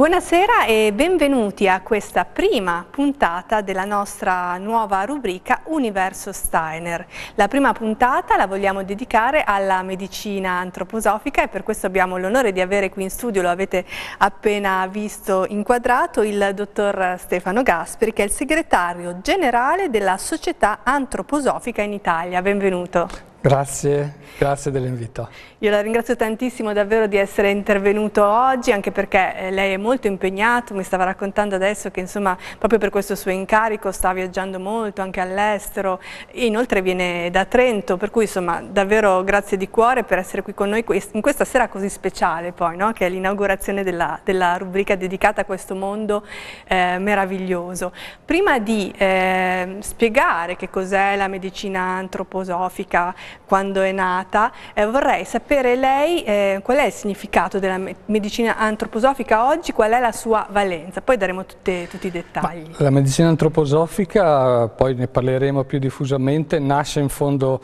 Buonasera e benvenuti a questa prima puntata della nostra nuova rubrica Universo Steiner. La prima puntata la vogliamo dedicare alla medicina antroposofica e per questo abbiamo l'onore di avere qui in studio, lo avete appena visto inquadrato, il dottor Stefano Gasperi che è il segretario generale della Società Antroposofica in Italia. Benvenuto. Grazie, grazie dell'invito. Io la ringrazio tantissimo davvero di essere intervenuto oggi, anche perché eh, lei è molto impegnato, mi stava raccontando adesso che insomma proprio per questo suo incarico sta viaggiando molto anche all'estero, inoltre viene da Trento, per cui insomma davvero grazie di cuore per essere qui con noi in questa sera così speciale poi, no? che è l'inaugurazione della, della, rubrica dedicata a questo mondo eh, meraviglioso. Prima di eh, spiegare che cos'è la medicina antroposofica, quando è nata. Eh, vorrei sapere lei eh, qual è il significato della medicina antroposofica oggi, qual è la sua valenza, poi daremo tutte, tutti i dettagli. Ma la medicina antroposofica, poi ne parleremo più diffusamente, nasce in fondo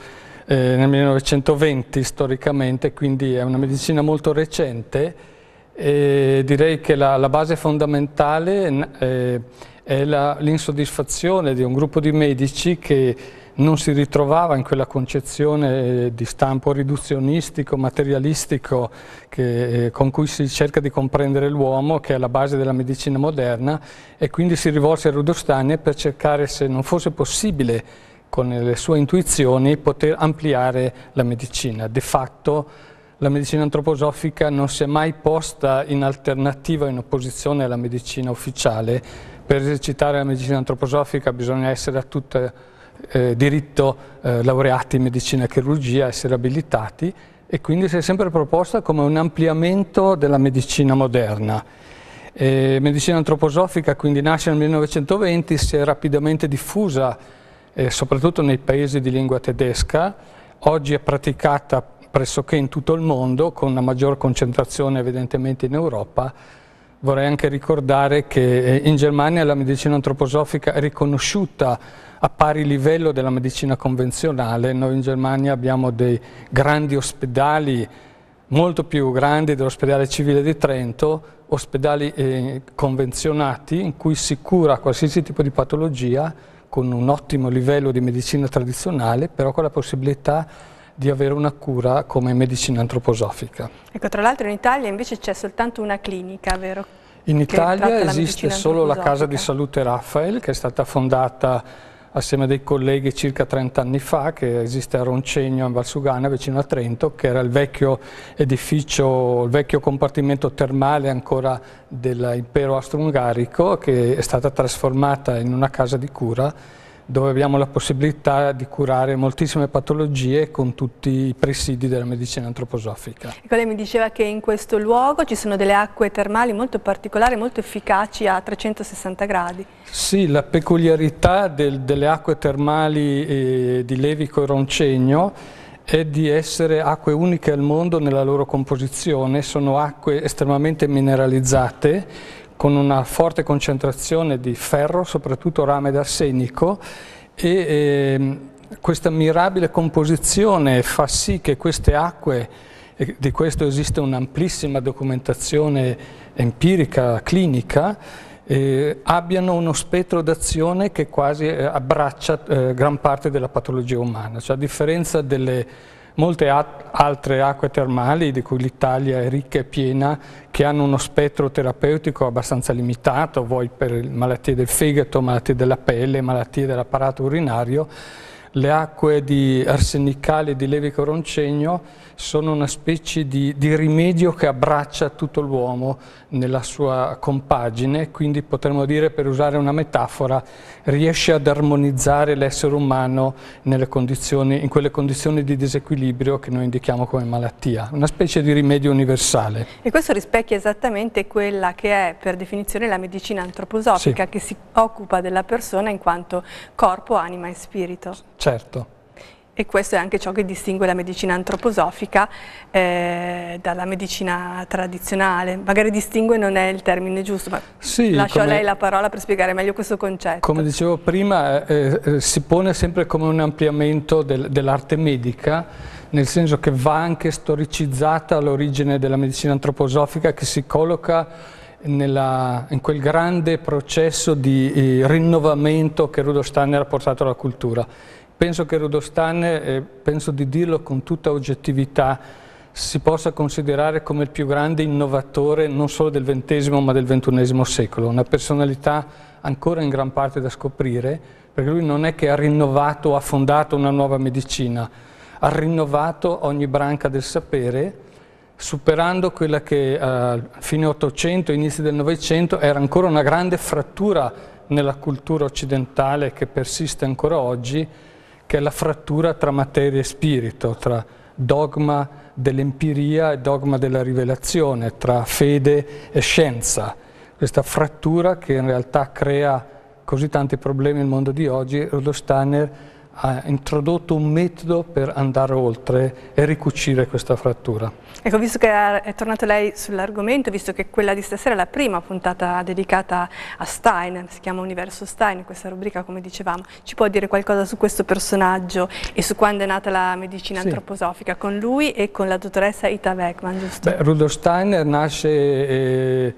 eh, nel 1920 storicamente, quindi è una medicina molto recente e direi che la, la base fondamentale eh, è l'insoddisfazione di un gruppo di medici che non si ritrovava in quella concezione eh, di stampo riduzionistico, materialistico che, eh, con cui si cerca di comprendere l'uomo che è la base della medicina moderna e quindi si rivolse a Rudolf Rudolsteiner per cercare se non fosse possibile con le sue intuizioni poter ampliare la medicina. De fatto la medicina antroposofica non si è mai posta in alternativa, in opposizione alla medicina ufficiale. Per esercitare la medicina antroposofica bisogna essere a tutta eh, diritto eh, laureati in medicina e chirurgia, essere abilitati e quindi si è sempre proposta come un ampliamento della medicina moderna. E medicina antroposofica quindi nasce nel 1920, si è rapidamente diffusa eh, soprattutto nei paesi di lingua tedesca, oggi è praticata pressoché in tutto il mondo con una maggior concentrazione evidentemente in Europa Vorrei anche ricordare che eh, in Germania la medicina antroposofica è riconosciuta a pari livello della medicina convenzionale. Noi in Germania abbiamo dei grandi ospedali, molto più grandi dell'ospedale civile di Trento, ospedali eh, convenzionati in cui si cura qualsiasi tipo di patologia con un ottimo livello di medicina tradizionale, però con la possibilità di avere una cura come medicina antroposofica. Ecco, tra l'altro in Italia invece c'è soltanto una clinica, vero? In Italia esiste la solo la Casa di Salute Raffael, che è stata fondata assieme a dei colleghi circa 30 anni fa, che esiste a Roncegno, in Valsugana, vicino a Trento, che era il vecchio edificio, il vecchio compartimento termale ancora dell'impero austro-ungarico, che è stata trasformata in una casa di cura dove abbiamo la possibilità di curare moltissime patologie con tutti i presidi della medicina antroposofica. Ecco, lei mi diceva che in questo luogo ci sono delle acque termali molto particolari, molto efficaci a 360 gradi. Sì, la peculiarità del, delle acque termali eh, di Levico e Roncegno è di essere acque uniche al mondo nella loro composizione, sono acque estremamente mineralizzate con una forte concentrazione di ferro, soprattutto rame d'arsenico e eh, questa mirabile composizione fa sì che queste acque, e di questo esiste un'amplissima documentazione empirica, clinica, eh, abbiano uno spettro d'azione che quasi eh, abbraccia eh, gran parte della patologia umana, cioè a differenza delle molte altre acque termali di cui l'Italia è ricca e piena, che hanno uno spettro terapeutico abbastanza limitato, vuoi per malattie del fegato, malattie della pelle, malattie dell'apparato urinario, le acque di arsenicali di Levi Coroncegno sono una specie di, di rimedio che abbraccia tutto l'uomo nella sua compagine, quindi potremmo dire, per usare una metafora, riesce ad armonizzare l'essere umano in quelle condizioni di disequilibrio che noi indichiamo come malattia, una specie di rimedio universale. E questo rispecchia esattamente quella che è per definizione la medicina antroposofica, sì. che si occupa della persona in quanto corpo, anima e spirito. Certo. Certo. E questo è anche ciò che distingue la medicina antroposofica eh, dalla medicina tradizionale. Magari distingue non è il termine giusto, ma sì, lascio come, a lei la parola per spiegare meglio questo concetto. Come dicevo prima, eh, eh, eh, si pone sempre come un ampliamento del, dell'arte medica, nel senso che va anche storicizzata l'origine della medicina antroposofica che si colloca nella, in quel grande processo di eh, rinnovamento che Rudolf Steiner ha portato alla cultura Penso che Rudostan, eh, penso di dirlo con tutta oggettività, si possa considerare come il più grande innovatore non solo del XX ma del XXI secolo, una personalità ancora in gran parte da scoprire, perché lui non è che ha rinnovato o ha fondato una nuova medicina, ha rinnovato ogni branca del sapere, superando quella che a eh, fine 800, inizio del Novecento era ancora una grande frattura nella cultura occidentale che persiste ancora oggi che è la frattura tra materia e spirito, tra dogma dell'empiria e dogma della rivelazione, tra fede e scienza. Questa frattura che in realtà crea così tanti problemi nel mondo di oggi, Rudolf Steiner ha introdotto un metodo per andare oltre e ricucire questa frattura. Ecco, visto che è tornato lei sull'argomento, visto che quella di stasera è la prima puntata dedicata a Stein, si chiama Universo Stein, questa rubrica come dicevamo, ci può dire qualcosa su questo personaggio e su quando è nata la medicina sì. antroposofica con lui e con la dottoressa Ita Beckman, giusto? Beh, Rudolf Steiner nasce... Eh,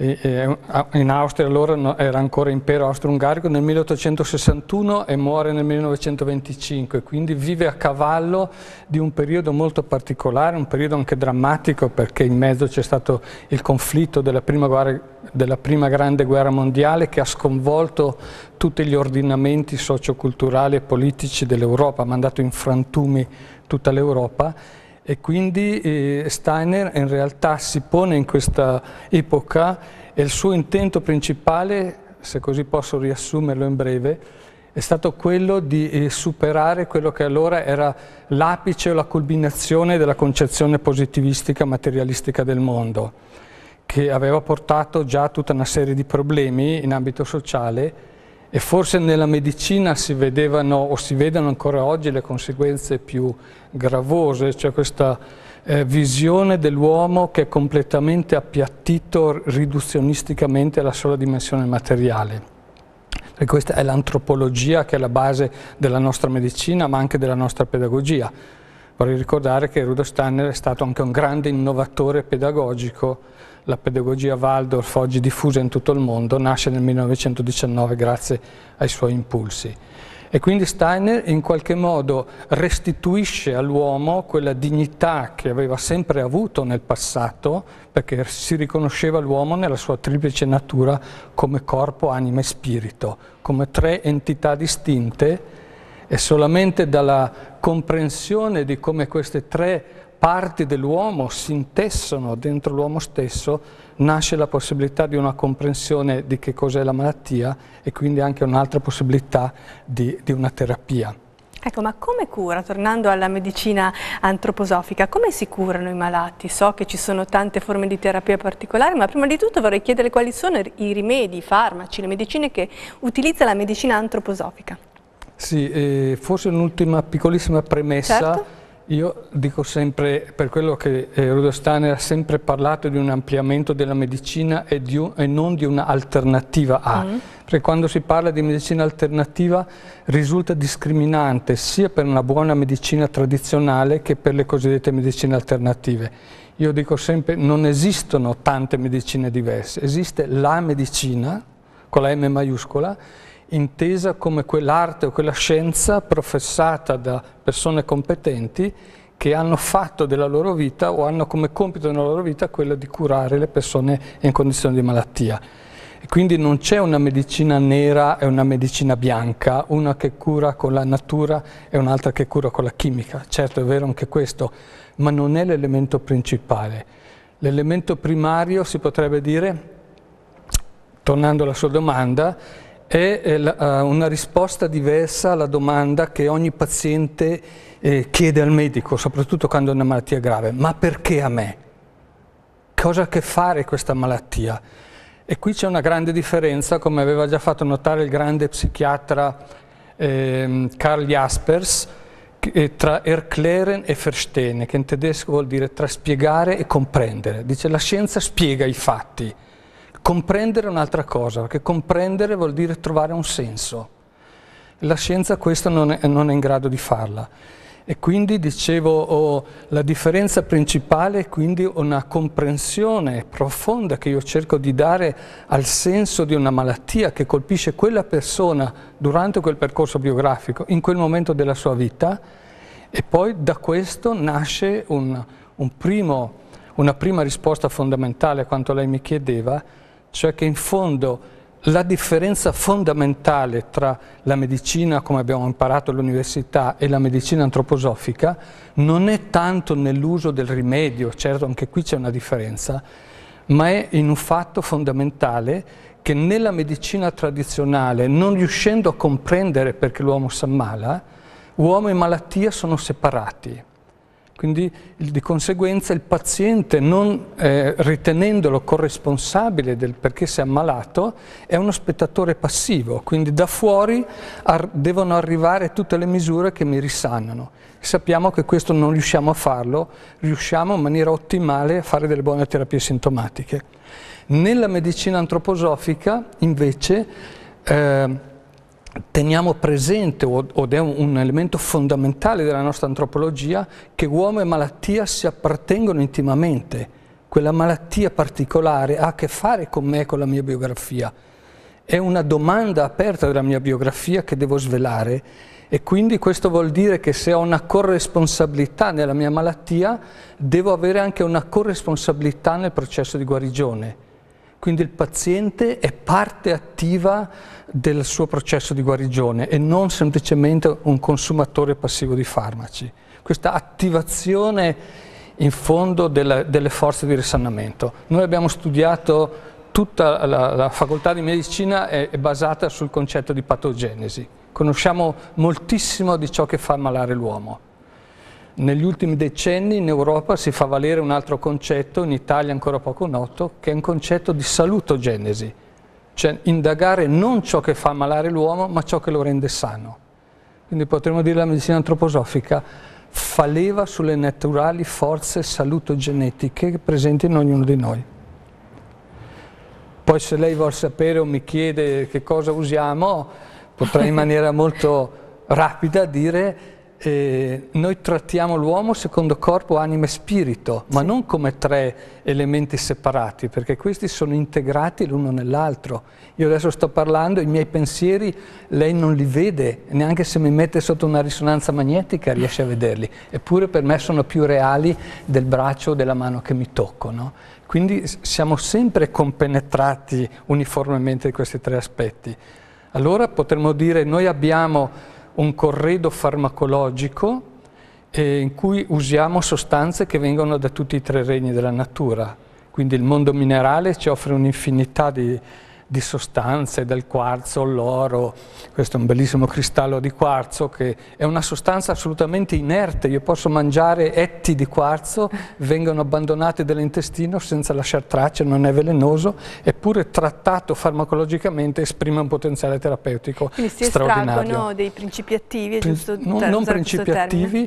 in Austria allora era ancora impero austro-ungarico, nel 1861 e muore nel 1925, quindi vive a cavallo di un periodo molto particolare, un periodo anche drammatico perché in mezzo c'è stato il conflitto della prima, guerra, della prima grande guerra mondiale che ha sconvolto tutti gli ordinamenti socioculturali e politici dell'Europa, ha mandato in frantumi tutta l'Europa e quindi eh, Steiner in realtà si pone in questa epoca e il suo intento principale, se così posso riassumerlo in breve, è stato quello di eh, superare quello che allora era l'apice o la culminazione della concezione positivistica materialistica del mondo, che aveva portato già tutta una serie di problemi in ambito sociale e forse nella medicina si vedevano o si vedono ancora oggi le conseguenze più gravose, cioè questa eh, visione dell'uomo che è completamente appiattito riduzionisticamente alla sola dimensione materiale. E questa è l'antropologia che è la base della nostra medicina ma anche della nostra pedagogia. Vorrei ricordare che Rudolf Steiner è stato anche un grande innovatore pedagogico la pedagogia Waldorf oggi diffusa in tutto il mondo nasce nel 1919 grazie ai suoi impulsi. E quindi Steiner in qualche modo restituisce all'uomo quella dignità che aveva sempre avuto nel passato, perché si riconosceva l'uomo nella sua triplice natura come corpo, anima e spirito, come tre entità distinte e solamente dalla comprensione di come queste tre parti dell'uomo si intessono dentro l'uomo stesso, nasce la possibilità di una comprensione di che cos'è la malattia e quindi anche un'altra possibilità di, di una terapia. Ecco, ma come cura, tornando alla medicina antroposofica, come si curano i malati? So che ci sono tante forme di terapia particolari, ma prima di tutto vorrei chiedere quali sono i rimedi, i farmaci, le medicine che utilizza la medicina antroposofica. Sì, eh, forse un'ultima piccolissima premessa. Certo io dico sempre, per quello che eh, Rudolf Steiner ha sempre parlato di un ampliamento della medicina e, di un, e non di un'alternativa A, mm. perché quando si parla di medicina alternativa risulta discriminante sia per una buona medicina tradizionale che per le cosiddette medicine alternative. Io dico sempre, non esistono tante medicine diverse, esiste la medicina, con la M maiuscola, intesa come quell'arte o quella scienza professata da persone competenti che hanno fatto della loro vita o hanno come compito nella loro vita quello di curare le persone in condizioni di malattia. E quindi non c'è una medicina nera e una medicina bianca, una che cura con la natura e un'altra che cura con la chimica. Certo è vero anche questo, ma non è l'elemento principale. L'elemento primario si potrebbe dire, tornando alla sua domanda, è eh, la, eh, una risposta diversa alla domanda che ogni paziente eh, chiede al medico, soprattutto quando è una malattia grave, ma perché a me? Cosa ha a che fare questa malattia? E qui c'è una grande differenza, come aveva già fatto notare il grande psichiatra eh, Karl Jaspers, che, eh, tra erklären e verstehen, che in tedesco vuol dire tra spiegare e comprendere. Dice la scienza spiega i fatti, Comprendere è un'altra cosa, perché comprendere vuol dire trovare un senso. La scienza questo non è, non è in grado di farla. E quindi dicevo, oh, la differenza principale è quindi una comprensione profonda che io cerco di dare al senso di una malattia che colpisce quella persona durante quel percorso biografico, in quel momento della sua vita, e poi da questo nasce un, un primo, una prima risposta fondamentale a quanto lei mi chiedeva, cioè che in fondo la differenza fondamentale tra la medicina, come abbiamo imparato all'università, e la medicina antroposofica non è tanto nell'uso del rimedio, certo anche qui c'è una differenza, ma è in un fatto fondamentale che nella medicina tradizionale, non riuscendo a comprendere perché l'uomo si ammala, uomo e malattia sono separati. Quindi di conseguenza il paziente, non eh, ritenendolo corresponsabile del perché si è ammalato, è uno spettatore passivo, quindi da fuori ar devono arrivare tutte le misure che mi risanano. Sappiamo che questo non riusciamo a farlo, riusciamo in maniera ottimale a fare delle buone terapie sintomatiche. Nella medicina antroposofica invece eh, teniamo presente, ed è un elemento fondamentale della nostra antropologia, che uomo e malattia si appartengono intimamente. Quella malattia particolare ha a che fare con me e con la mia biografia. È una domanda aperta della mia biografia che devo svelare e quindi questo vuol dire che se ho una corresponsabilità nella mia malattia, devo avere anche una corresponsabilità nel processo di guarigione quindi il paziente è parte attiva del suo processo di guarigione e non semplicemente un consumatore passivo di farmaci. Questa attivazione in fondo della, delle forze di risanamento. Noi abbiamo studiato tutta la, la facoltà di medicina è, è basata sul concetto di patogenesi. Conosciamo moltissimo di ciò che fa malare l'uomo. Negli ultimi decenni in Europa si fa valere un altro concetto, in Italia ancora poco noto, che è un concetto di salutogenesi, cioè indagare non ciò che fa malare l'uomo, ma ciò che lo rende sano. Quindi potremmo dire la medicina antroposofica fa leva sulle naturali forze salutogenetiche presenti in ognuno di noi. Poi se lei vuole sapere o mi chiede che cosa usiamo, potrei in maniera molto rapida dire eh, noi trattiamo l'uomo secondo corpo, anima e spirito, ma non come tre elementi separati, perché questi sono integrati l'uno nell'altro. Io adesso sto parlando, i miei pensieri lei non li vede, neanche se mi mette sotto una risonanza magnetica riesce a vederli, eppure per me sono più reali del braccio o della mano che mi tocco. Quindi siamo sempre compenetrati uniformemente di questi tre aspetti. Allora potremmo dire noi abbiamo un corredo farmacologico eh, in cui usiamo sostanze che vengono da tutti i tre regni della natura. Quindi il mondo minerale ci offre un'infinità di di sostanze, del quarzo, l'oro, questo è un bellissimo cristallo di quarzo che è una sostanza assolutamente inerte, io posso mangiare etti di quarzo, vengono abbandonati dall'intestino senza lasciare tracce, non è velenoso, eppure trattato farmacologicamente esprime un potenziale terapeutico Quindi si straordinario. dei principi attivi, è giusto? Non, non principi attivi,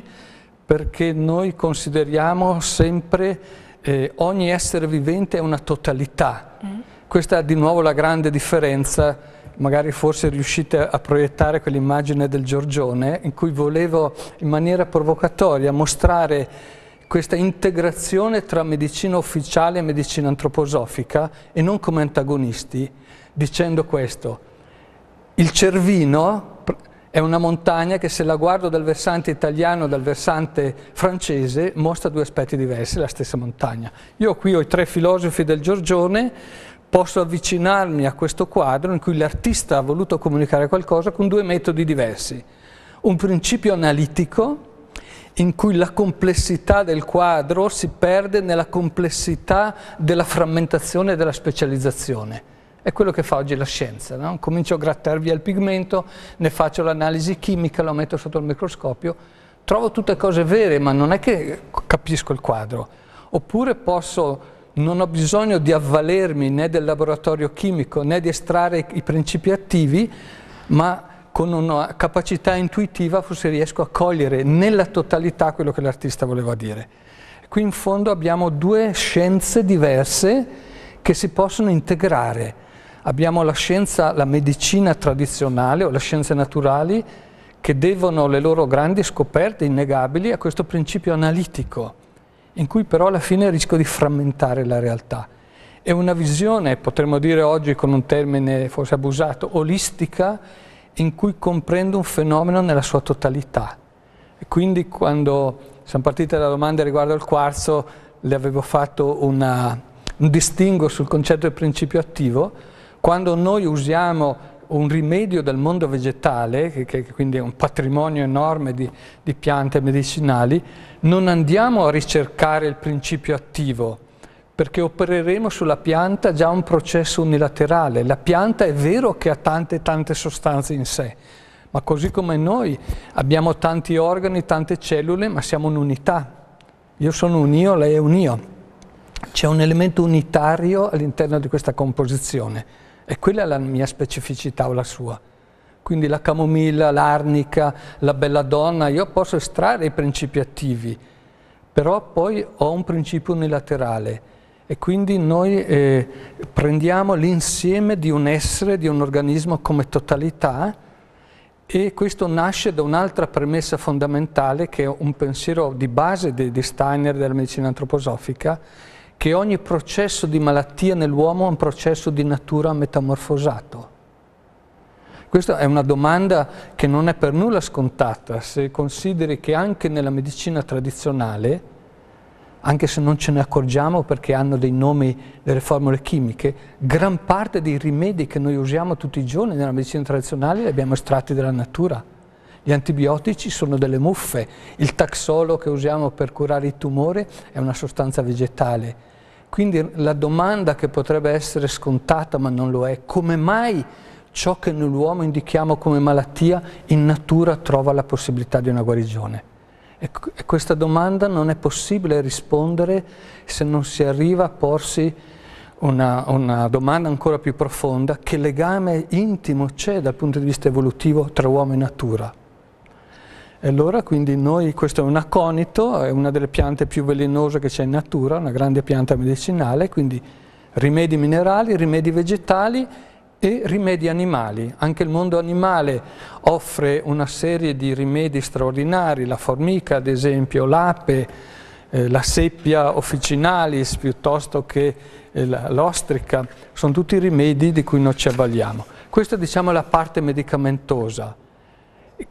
perché noi consideriamo sempre eh, ogni essere vivente è una totalità. Mm questa è di nuovo la grande differenza, magari forse riuscite a proiettare quell'immagine del Giorgione in cui volevo in maniera provocatoria mostrare questa integrazione tra medicina ufficiale e medicina antroposofica e non come antagonisti, dicendo questo. Il Cervino è una montagna che se la guardo dal versante italiano e dal versante francese mostra due aspetti diversi, la stessa montagna. Io qui ho i tre filosofi del Giorgione, posso avvicinarmi a questo quadro in cui l'artista ha voluto comunicare qualcosa con due metodi diversi. Un principio analitico in cui la complessità del quadro si perde nella complessità della frammentazione e della specializzazione. È quello che fa oggi la scienza, no? comincio a grattare via il pigmento, ne faccio l'analisi chimica, lo metto sotto il microscopio, trovo tutte cose vere, ma non è che capisco il quadro. Oppure posso non ho bisogno di avvalermi né del laboratorio chimico né di estrarre i principi attivi, ma con una capacità intuitiva forse riesco a cogliere nella totalità quello che l'artista voleva dire. Qui in fondo abbiamo due scienze diverse che si possono integrare. Abbiamo la scienza, la medicina tradizionale o le scienze naturali che devono le loro grandi scoperte innegabili a questo principio analitico in cui però alla fine rischio di frammentare la realtà. È una visione, potremmo dire oggi con un termine forse abusato, olistica, in cui comprendo un fenomeno nella sua totalità. E quindi quando siamo partiti dalla domanda riguardo al quarzo, le avevo fatto una, un distingo sul concetto del principio attivo. Quando noi usiamo un rimedio del mondo vegetale, che, che quindi è un patrimonio enorme di, di piante medicinali, non andiamo a ricercare il principio attivo, perché opereremo sulla pianta già un processo unilaterale. La pianta è vero che ha tante tante sostanze in sé, ma così come noi abbiamo tanti organi, tante cellule, ma siamo un'unità. Io sono un io, lei è un io. C'è un elemento unitario all'interno di questa composizione. E quella è la mia specificità o la sua. Quindi la camomilla, l'arnica, la bella donna, io posso estrarre i principi attivi, però poi ho un principio unilaterale e quindi noi eh, prendiamo l'insieme di un essere, di un organismo come totalità e questo nasce da un'altra premessa fondamentale che è un pensiero di base di Steiner della medicina antroposofica che ogni processo di malattia nell'uomo è un processo di natura metamorfosato. Questa è una domanda che non è per nulla scontata se consideri che anche nella medicina tradizionale, anche se non ce ne accorgiamo perché hanno dei nomi, delle formule chimiche, gran parte dei rimedi che noi usiamo tutti i giorni nella medicina tradizionale li abbiamo estratti dalla natura. Gli antibiotici sono delle muffe, il taxolo che usiamo per curare i tumori è una sostanza vegetale. Quindi la domanda che potrebbe essere scontata, ma non lo è, come mai ciò che nell'uomo indichiamo come malattia in natura trova la possibilità di una guarigione? E, questa domanda non è possibile rispondere se non si arriva a porsi una, una, domanda ancora più profonda, che legame intimo c'è dal punto di vista evolutivo tra uomo e natura? E allora quindi noi, questo è un aconito, è una delle piante più velenose che c'è in natura, una grande pianta medicinale, quindi rimedi minerali, rimedi vegetali e rimedi animali. Anche il mondo animale offre una serie di rimedi straordinari, la formica ad esempio, l'ape, eh, la seppia officinalis piuttosto che eh, l'ostrica, sono tutti rimedi di cui noi ci avvaliamo. Questa diciamo è la parte medicamentosa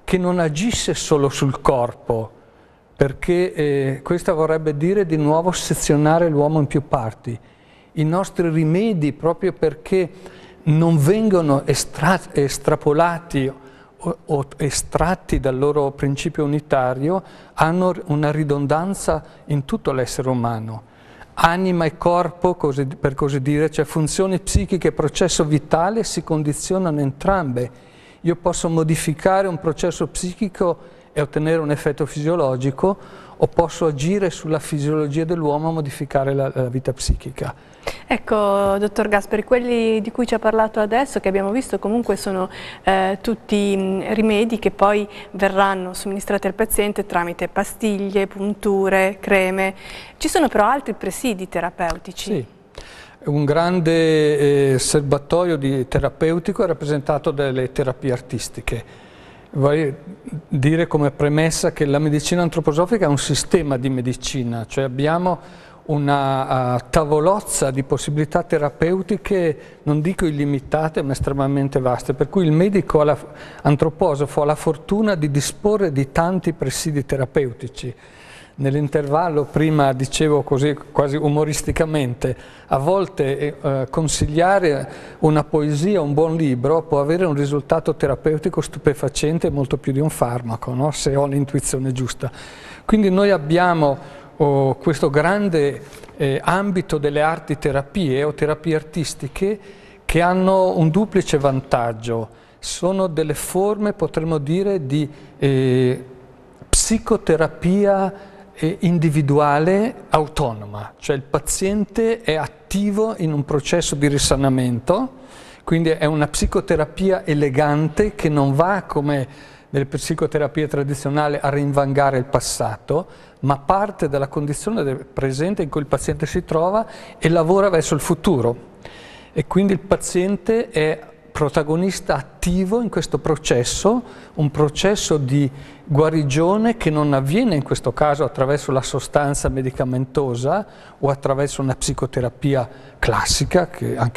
che non agisse solo sul corpo, perché eh, questo vorrebbe dire di nuovo sezionare l'uomo in più parti. I nostri rimedi, proprio perché non vengono estra estrapolati o, o estratti dal loro principio unitario, hanno una ridondanza in tutto l'essere umano. Anima e corpo, così, per così dire, cioè funzioni psichiche e processo vitale, si condizionano entrambe io posso modificare un processo psichico e ottenere un effetto fisiologico o posso agire sulla fisiologia dell'uomo e modificare la, la, vita psichica. Ecco, dottor Gasperi, quelli di cui ci ha parlato adesso, che abbiamo visto, comunque sono eh, tutti mh, mm, rimedi che poi verranno somministrati al paziente tramite pastiglie, punture, creme. Ci sono però altri presidi terapeutici? Sì un grande eh, serbatoio di terapeutico rappresentato dalle terapie artistiche. Vorrei dire come premessa che la medicina antroposofica è un sistema di medicina, cioè abbiamo una uh, tavolozza di possibilità terapeutiche, non dico illimitate, ma estremamente vaste, per cui il medico alla, antroposofo ha la fortuna di disporre di tanti presidi terapeutici Nell'intervallo prima dicevo così quasi umoristicamente, a volte eh, consigliare una poesia, un buon libro può avere un risultato terapeutico stupefacente molto più di un farmaco, no? se ho l'intuizione giusta. Quindi noi abbiamo oh, questo grande eh, ambito delle arti terapie o terapie artistiche che hanno un duplice vantaggio, sono delle forme potremmo dire di eh, psicoterapia individuale autonoma, cioè il paziente è attivo in un processo di risanamento, quindi è una psicoterapia elegante che non va come nelle psicoterapie tradizionali a rinvangare il passato, ma parte dalla condizione del presente in cui il paziente si trova e lavora verso il futuro. E quindi il paziente è protagonista attivo in questo processo, un processo di guarigione che non avviene in questo caso attraverso la sostanza medicamentosa o attraverso una psicoterapia classica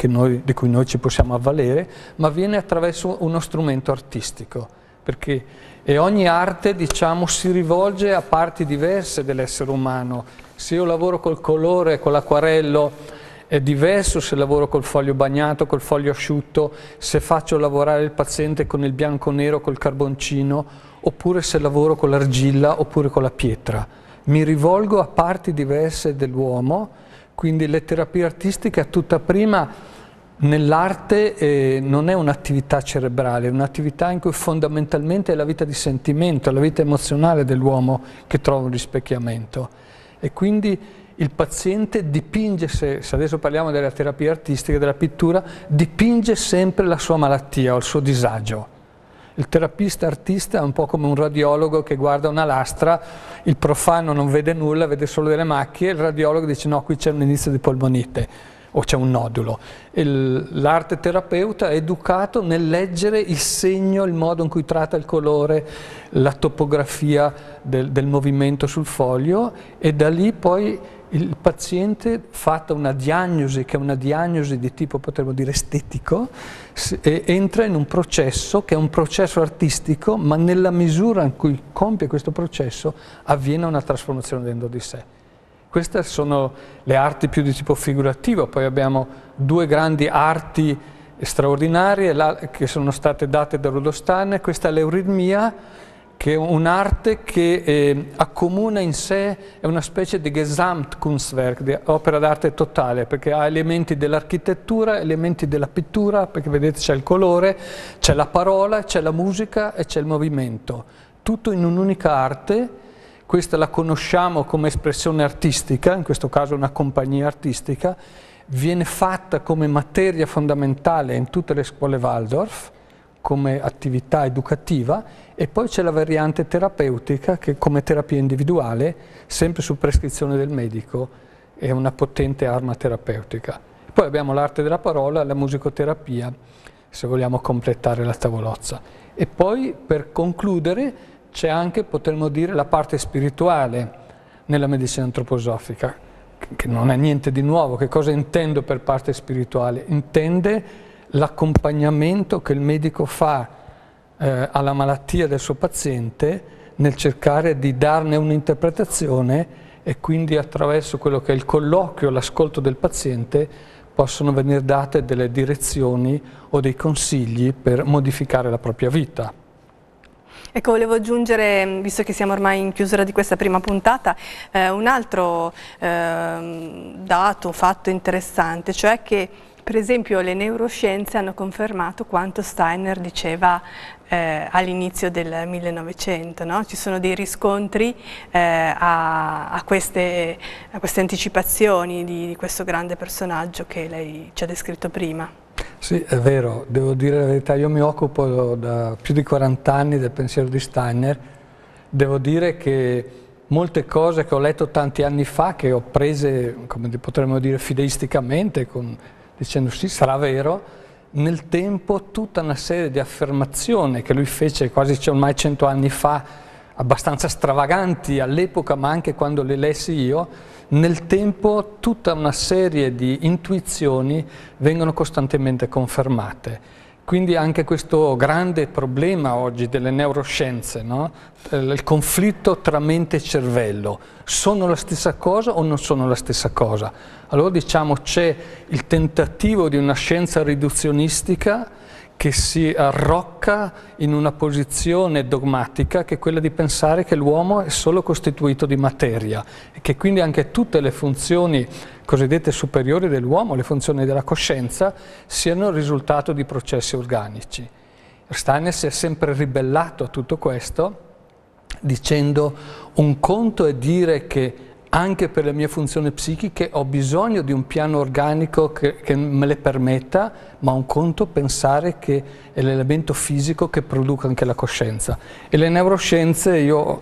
noi, di cui noi ci possiamo avvalere, ma avviene attraverso uno strumento artistico, perché ogni arte diciamo, si rivolge a parti diverse dell'essere umano. Se io lavoro col colore, con l'acquarello, è diverso se lavoro col foglio bagnato, col foglio asciutto, se faccio lavorare il paziente con il bianco nero, col carboncino, oppure se lavoro con l'argilla oppure con la pietra. Mi rivolgo a parti diverse dell'uomo, quindi le terapie artistiche tutta prima nell'arte eh, non è un'attività cerebrale, è un'attività in cui fondamentalmente è la vita di sentimento, la vita emozionale dell'uomo che trova un rispecchiamento. E quindi il paziente dipinge, se, adesso parliamo della terapia artistica, della pittura, dipinge sempre la sua malattia o il suo disagio. Il terapista artista è un po' come un radiologo che guarda una lastra, il profano non vede nulla, vede solo delle macchie, il radiologo dice no, qui c'è un inizio di polmonite o c'è un nodulo. l'arte terapeuta è educato nel leggere il segno, il modo in cui tratta il colore, la topografia del, del movimento sul foglio e da lì poi il paziente, fatta una diagnosi, che è una diagnosi di tipo, potremmo dire, estetico, entra in un processo che è un processo artistico, ma nella misura in cui compie questo processo avviene una trasformazione dentro di sé. Queste sono le arti più di tipo figurativo, poi abbiamo due grandi arti straordinarie che sono state date da Rudolf Steiner, questa è l'euritmia, che è un'arte che eh, accomuna in sé, è una specie di Gesamtkunstwerk, di opera d'arte totale, perché ha elementi dell'architettura, elementi della pittura, perché vedete c'è il colore, c'è la parola, c'è la musica e c'è il movimento. Tutto in un'unica arte, questa la conosciamo come espressione artistica, in questo caso una compagnia artistica, viene fatta come materia fondamentale in tutte le scuole Waldorf, come attività educativa e poi c'è la variante terapeutica che come terapia individuale, sempre su prescrizione del medico, è una potente arma terapeutica. Poi abbiamo l'arte della parola, la musicoterapia, se vogliamo completare la tavolozza. E poi per concludere c'è anche, potremmo dire, la parte spirituale nella medicina antroposofica, che non è niente di nuovo. Che cosa intendo per parte spirituale? Intende l'accompagnamento che il medico fa eh, alla malattia del suo paziente nel cercare di darne un'interpretazione e quindi attraverso quello che è il colloquio, l'ascolto del paziente possono venire date delle direzioni o dei consigli per modificare la propria vita. Ecco, volevo aggiungere, visto che siamo ormai in chiusura di questa prima puntata, eh, un altro eh, dato, fatto interessante, cioè che per esempio le neuroscienze hanno confermato quanto Steiner diceva eh, all'inizio del 1900, no? ci sono dei riscontri eh, a, a, queste, a, queste, anticipazioni di, di questo grande personaggio che lei ci ha descritto prima. Sì, è vero, devo dire la verità, io mi occupo da più di 40 anni del pensiero di Steiner, devo dire che molte cose che ho letto tanti anni fa, che ho prese, come potremmo dire, fideisticamente, con dicendo sì, sarà vero, nel tempo tutta una serie di affermazioni che lui fece quasi ormai cento anni fa, abbastanza stravaganti all'epoca, ma anche quando le lessi io, nel tempo tutta una serie di intuizioni vengono costantemente confermate. Quindi anche questo grande problema oggi delle neuroscienze, no? il conflitto tra mente e cervello, sono la stessa cosa o non sono la stessa cosa? Allora diciamo c'è il tentativo di una scienza riduzionistica che si arrocca in una posizione dogmatica che è quella di pensare che l'uomo è solo costituito di materia e che quindi anche tutte le funzioni cosiddette superiori dell'uomo, le funzioni della coscienza, siano il risultato di processi organici. Steiner si è sempre ribellato a tutto questo dicendo un conto è dire che anche per le mie funzioni psichiche ho bisogno di un piano organico che, che me le permetta, ma un conto pensare che è l'elemento fisico che produca anche la coscienza. E le neuroscienze, io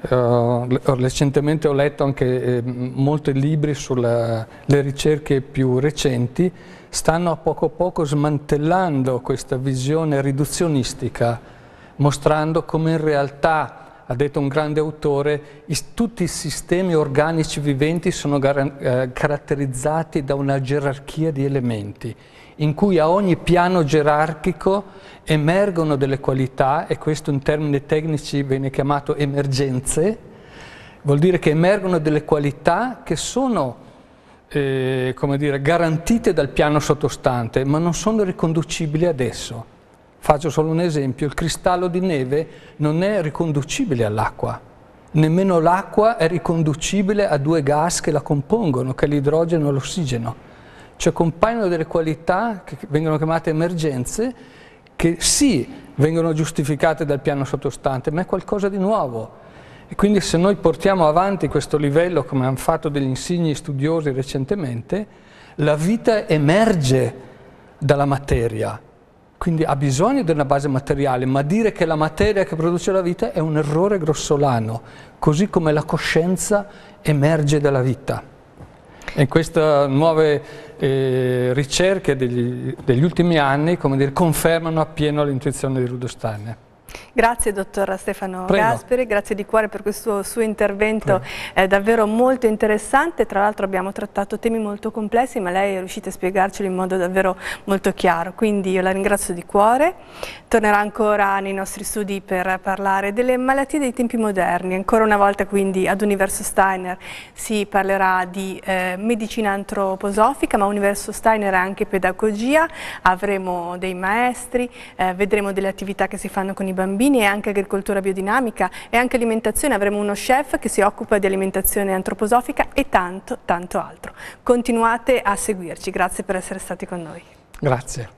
eh, recentemente ho letto anche eh, molti libri sulle ricerche più recenti, stanno a poco a poco smantellando questa visione riduzionistica, mostrando come in realtà ha detto un grande autore, tutti i sistemi organici viventi sono eh, caratterizzati da una gerarchia di elementi, in cui a ogni piano gerarchico emergono delle qualità, e questo in termini tecnici viene chiamato emergenze, vuol dire che emergono delle qualità che sono eh, dire, garantite dal piano sottostante, ma non sono riconducibili ad esso. Faccio solo un esempio, il cristallo di neve non è riconducibile all'acqua, nemmeno l'acqua è riconducibile a due gas che la compongono, che è l'idrogeno e l'ossigeno. Ci cioè accompagnano delle qualità che vengono chiamate emergenze, che sì, vengono giustificate dal piano sottostante, ma è qualcosa di nuovo. E quindi se noi portiamo avanti questo livello, come hanno fatto degli insigni studiosi recentemente, la vita emerge dalla materia, quindi ha bisogno di una base materiale, ma dire che la materia che produce la vita è un errore grossolano, così come la coscienza emerge dalla vita. E queste nuove eh, ricerche degli, degli, ultimi anni dire, confermano appieno l'intuizione di Rudolf Steiner. Grazie dottor Stefano Prego. Gasperi, grazie di cuore per questo suo intervento eh, davvero molto interessante, tra l'altro abbiamo trattato temi molto complessi ma lei è riuscita a spiegarceli in modo davvero molto chiaro, quindi io la ringrazio di cuore, tornerà ancora nei nostri studi per parlare delle malattie dei tempi moderni, ancora una volta quindi ad Universo Steiner si parlerà di eh, medicina antroposofica ma Universo Steiner è anche pedagogia, avremo dei maestri, eh, vedremo delle attività che si fanno con i bambini è anche agricoltura biodinamica, e anche alimentazione, avremo uno chef che si occupa di alimentazione antroposofica e tanto, tanto altro. Continuate a seguirci, grazie per essere stati con noi. Grazie.